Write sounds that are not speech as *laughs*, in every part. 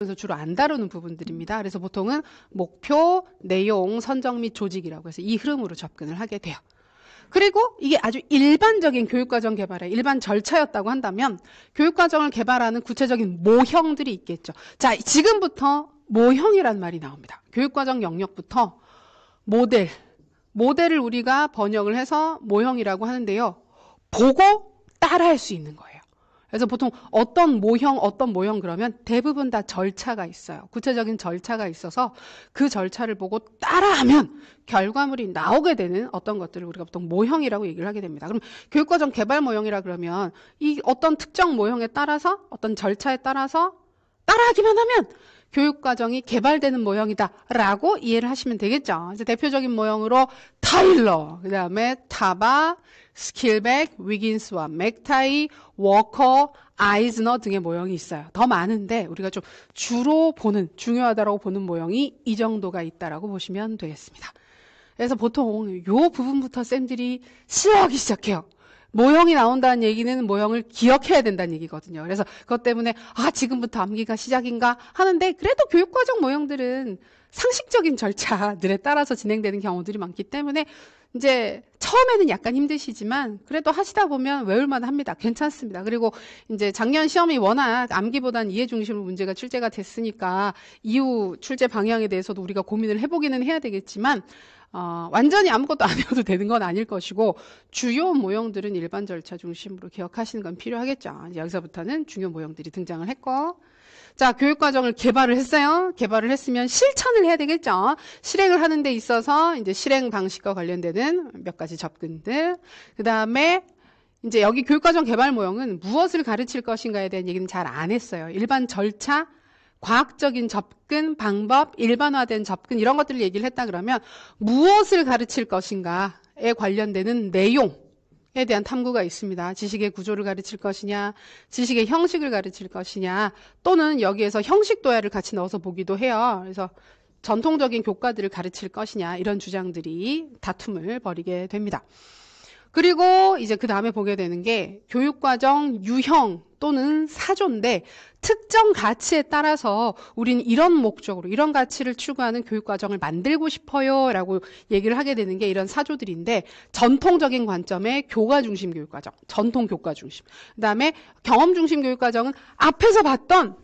그래서 주로 안 다루는 부분들입니다. 음. 그래서 보통은 목표, 내용, 선정 및 조직이라고 해서 이 흐름으로 접근을 하게 돼요. 그리고 이게 아주 일반적인 교육과정 개발의 일반 절차였다고 한다면 교육과정을 개발하는 구체적인 모형들이 있겠죠. 자, 지금부터 모형이라는 말이 나옵니다. 교육과정 영역부터 모델, 모델을 우리가 번역을 해서 모형이라고 하는데요. 보고 따라할 수 있는 거예요. 그래서 보통 어떤 모형, 어떤 모형 그러면 대부분 다 절차가 있어요. 구체적인 절차가 있어서 그 절차를 보고 따라하면 결과물이 나오게 되는 어떤 것들을 우리가 보통 모형이라고 얘기를 하게 됩니다. 그럼 교육과정 개발 모형이라 그러면 이 어떤 특정 모형에 따라서 어떤 절차에 따라서 따라하기만 하면 교육과정이 개발되는 모형이다라고 이해를 하시면 되겠죠. 이제 대표적인 모형으로 타일러, 그 다음에 타바, 스킬백, 위긴스와 맥타이, 워커, 아이즈너 등의 모형이 있어요. 더 많은데 우리가 좀 주로 보는 중요하다고 라 보는 모형이 이 정도가 있다라고 보시면 되겠습니다. 그래서 보통 요 부분부터 쌤들이 싫어하기 시작해요. 모형이 나온다는 얘기는 모형을 기억해야 된다는 얘기거든요. 그래서 그것 때문에 아 지금부터 암기가 시작인가 하는데 그래도 교육과정 모형들은 상식적인 절차들에 따라서 진행되는 경우들이 많기 때문에 이제 처음에는 약간 힘드시지만 그래도 하시다 보면 외울만 합니다. 괜찮습니다. 그리고 이제 작년 시험이 워낙 암기보다는 이해 중심으로 문제가 출제가 됐으니까 이후 출제 방향에 대해서도 우리가 고민을 해보기는 해야 되겠지만 어, 완전히 아무것도 안해도 *laughs* 되는 건 아닐 것이고 주요 모형들은 일반 절차 중심으로 기억하시는 건 필요하겠죠. 여기서부터는 중요 모형들이 등장을 했고 자, 교육과정을 개발을 했어요. 개발을 했으면 실천을 해야 되겠죠. 실행을 하는 데 있어서 이제 실행 방식과 관련되는 몇 가지 접근들. 그 다음에 이제 여기 교육과정 개발 모형은 무엇을 가르칠 것인가에 대한 얘기는 잘 안 했어요. 일반 절차, 과학적인 접근, 방법, 일반화된 접근 이런 것들을 얘기를 했다 그러면 무엇을 가르칠 것인가에 관련되는 내용 에 대한 탐구가 있습니다. 지식의 구조를 가르칠 것이냐, 지식의 형식을 가르칠 것이냐, 또는 여기에서 형식 도야를 같이 넣어서 보기도 해요. 그래서 전통적인 교과들을 가르칠 것이냐 이런 주장들이 다툼을 벌이게 됩니다. 그리고 이제 그 다음에 보게 되는 게 교육과정 유형 또는 사조인데 특정 가치에 따라서 우리는 이런 목적으로 이런 가치를 추구하는 교육 과정을 만들고 싶어요라고 얘기를 하게 되는 게 이런 사조들인데 전통적인 관점의 교과 중심 교육 과정, 전통 교과 중심. 그다음에 경험 중심 교육 과정은 앞에서 봤던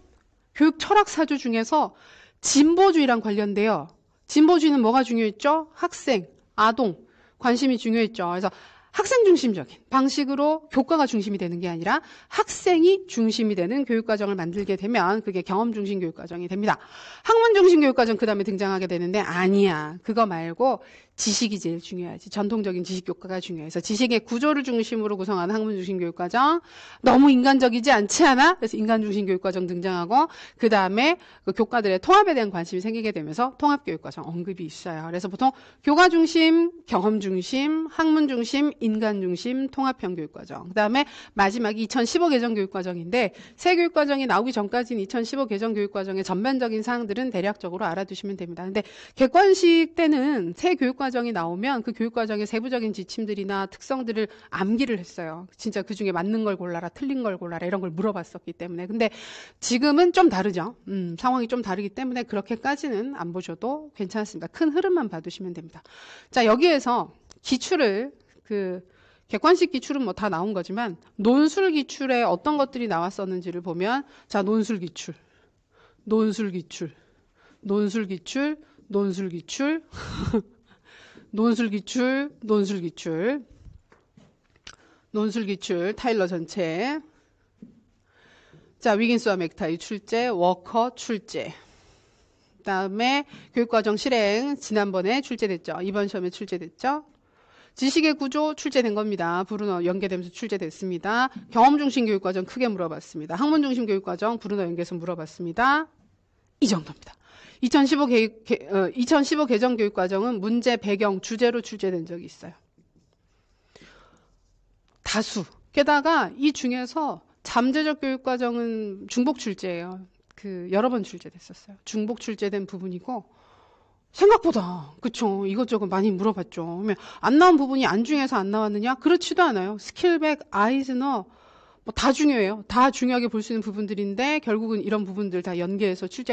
교육 철학 사조 중에서 진보주의랑 관련돼요. 진보주의는 뭐가 중요했죠? 학생, 아동, 관심이 중요했죠. 그래서 학생 중심적인 방식으로 교과가 중심이 되는 게 아니라 학생이 중심이 되는 교육과정을 만들게 되면 그게 경험 중심 교육과정이 됩니다. 학문 중심 교육과정 그 다음에 등장하게 되는데 아니야. 그거 말고 지식이 제일 중요하지. 전통적인 지식 교과가 중요해서 지식의 구조를 중심으로 구성한 학문 중심 교육과정 너무 인간적이지 않지 않아? 그래서 인간 중심 교육과정 등장하고 그 다음에 그 교과들의 통합에 대한 관심이 생기게 되면서 통합 교육과정 언급이 있어요. 그래서 보통 교과 중심, 경험 중심, 학문 중심, 인간 중심, 통합형 교육과정. 그 다음에 마지막이 2015 개정 교육과정인데 새 교육과정이 나오기 전까지는 2015 개정 교육과정의 전반적인 사항들은 대략적으로 알아두시면 됩니다. 근데 객관식 때는 새 교육과 정 과정이 나오면 그 교육 과정의 세부적인 지침들이나 특성들을 암기를 했어요. 진짜 그 중에 맞는 걸 골라라, 틀린 걸 골라라 이런 걸 물어봤었기 때문에. 근데 지금은 좀 다르죠. 음, 상황이 좀 다르기 때문에 그렇게까지는 안 보셔도 괜찮습니다. 큰 흐름만 봐두시면 됩니다. 자, 여기에서 기출을 그 객관식 기출은 뭐 다 나온 거지만 논술 기출에 어떤 것들이 나왔었는지를 보면 자, 논술 기출. 논술 기출. 논술 기출, 논술 기출, 논술기출, 논술기출, 논술기출, 타일러 전체. 자, 위긴스와 맥타이 출제, 워커 출제. 그 다음에 교육과정 실행, 지난번에 출제됐죠. 이번 시험에 출제됐죠. 지식의 구조 출제된 겁니다. 브루너 연계되면서 출제됐습니다. 경험 중심 교육과정 크게 물어봤습니다. 학문 중심 교육과정 브루너 연계해서 물어봤습니다. 이 정도입니다. 2015, 개, 개, 어, 2015 개정 교육 과정은 문제 배경 주제로 출제된 적이 있어요. 다수. 게다가 이 중에서 잠재적 교육 과정은 중복 출제예요. 그 여러 번 출제됐었어요. 중복 출제된 부분이고 생각보다 그쵸 이것저것 많이 물어봤죠. 그러면 안 나온 부분이 안중에서 안 나왔느냐? 그렇지도 않아요. 스킬백, 아이즈너 뭐 다 중요해요. 다 중요하게 볼 수 있는 부분들인데 결국은 이런 부분들 다 연계해서 출제